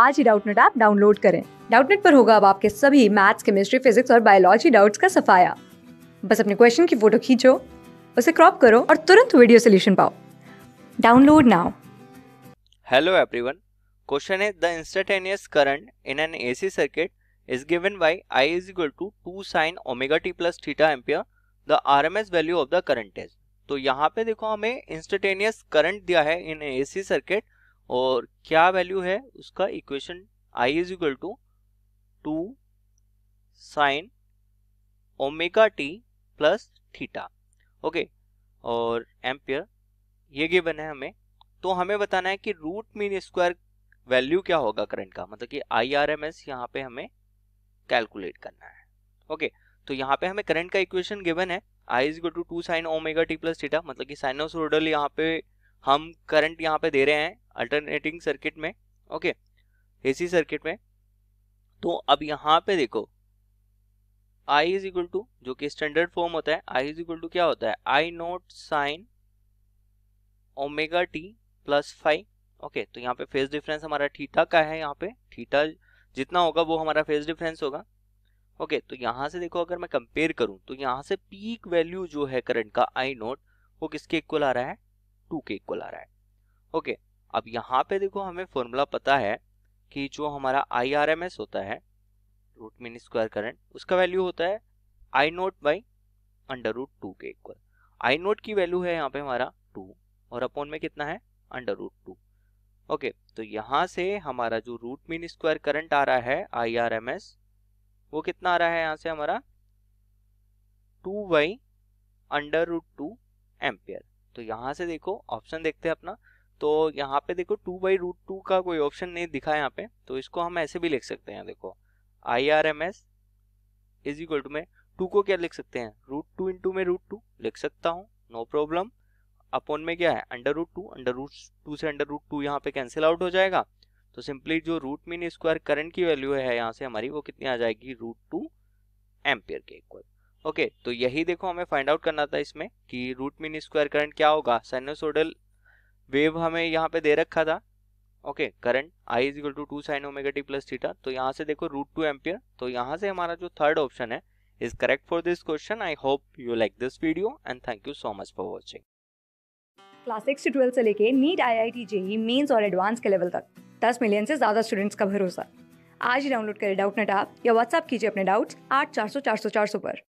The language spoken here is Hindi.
आज ही डाउटनेट ऐप डाउनलोड करें डाउटनेट पर होगा अब आपके सभी मैथ्स केमिस्ट्री फिजिक्स और बायोलॉजी डाउट्स का सफाया बस अपने क्वेश्चन की फोटो खींचो उसे क्रॉप करो और तुरंत वीडियो सोल्यूशन पाओ download now hello everyone question is the instantaneous current in an AC circuit is given is I is equal to two sine omega T plus theta ampere the R M S value of the current is तो यहाँ पे देखो हमें इंस्टेंटेनियस करंट दिया है इन एसी सर्किट और क्या वैल्यू है उसका equation I is equal to two sine omega T plus theta okay और एम्पियर ये गिवन है हमें तो हमें बताना है कि रूट मीन स्क्वायर वैल्यू क्या होगा करंट का मतलब कि आई आर एम एस यहाँ पे हमें कैलकुलेट करना है ओके तो यहाँ पे हमें करंट का इक्वेशन गिवन है I is two two sine omega T plus theta मतलब कि साइनोसोडल यहाँ पे हम करंट यहाँ पे दे रहे हैं अल्टरनेटिंग सर्किट में ओके एसी सर्किट में तो अब यहाँ पे देखो आई इज इक्वल टू जो कि स्टैंडर्ड फॉर्म होता है आई इज इक्वल टू क्या होता है I naught sine omega T plus five okay तो यहाँ पे फेज डिफरेंस हमारा ठीटा का है यहाँ पे ठीटा जितना होगा वो हमारा फेज डिफरेंस होगा ओके okay, तो यहाँ से देखो अगर मैं कंपेयर करूँ तो यहाँ से पीक वैल्यू जो है करंट का आई नोट वो किसके इक्वल आ रहा है टू के इक्वल आ रहा है ओके अब यहाँ पे देखो हमें फॉर्मूला पता है कि जो हमारा आई आर एम एस होता है रूट मीन स्क्वायर करंट उसका वैल्यू होता है I naught by under root two के इक्वल आई नोट की वैल्यू है यहाँ पे हमारा टू और अपॉन में कितना है अंडर रूट टू ओके तो यहाँ से हमारा जो रूट मीन स्क्वायर करंट आ रहा है आई आर एम एस वो कितना आ रहा है यहाँ से हमारा two by under root two ampere तो यहाँ से देखो ऑप्शन देखते हैं अपना तो यहाँ पे देखो टू बाई रूट टू का कोई ऑप्शन नहीं दिखा यहाँ पे तो इसको हम ऐसे भी लिख सकते हैं देखो I R M S is equal to में टू को क्या लिख सकते हैं रूट टू इंटू में रूट टू लिख सकता हूँ नो प्रॉब्लम अपोन में क्या है under root two under root two से अंडर रूट टू यहाँ पे कैंसिल आउट हो जाएगा तो सिंपली जो रूट मीन स्क्वायर करंट की वैल्यू है यहाँ से हमारी वो कितनी आ जाएगी रूट टू एम्पियर के इक्वल ओके okay, तो यही देखो हमें फाइंड आउट करना था इसमें कि रूट मीन स्क्वायर करंट क्या होगा साइनोसोडल वेव हमें यहाँ पे दे रखा था okay current I is equal to two sine omega T plus theta तो यहाँ से देखो रूट टू एम्पियर तो यहाँ से हमारा जो थर्ड ऑप्शन है is correct for this question I hope you like this video and thank you so much for watching class six से ट्वेल्थ से लेके NEET I I T JEE mains और एडवांस के लेवल तक दस मिलियन से ज्यादा स्टूडेंट्स का भरोसा आज ही डाउनलोड करें डाउट नेट ऐप या व्हाट्सअप कीजिए अपने डाउट्स आठ चार सौ चार सौ चार सौ पर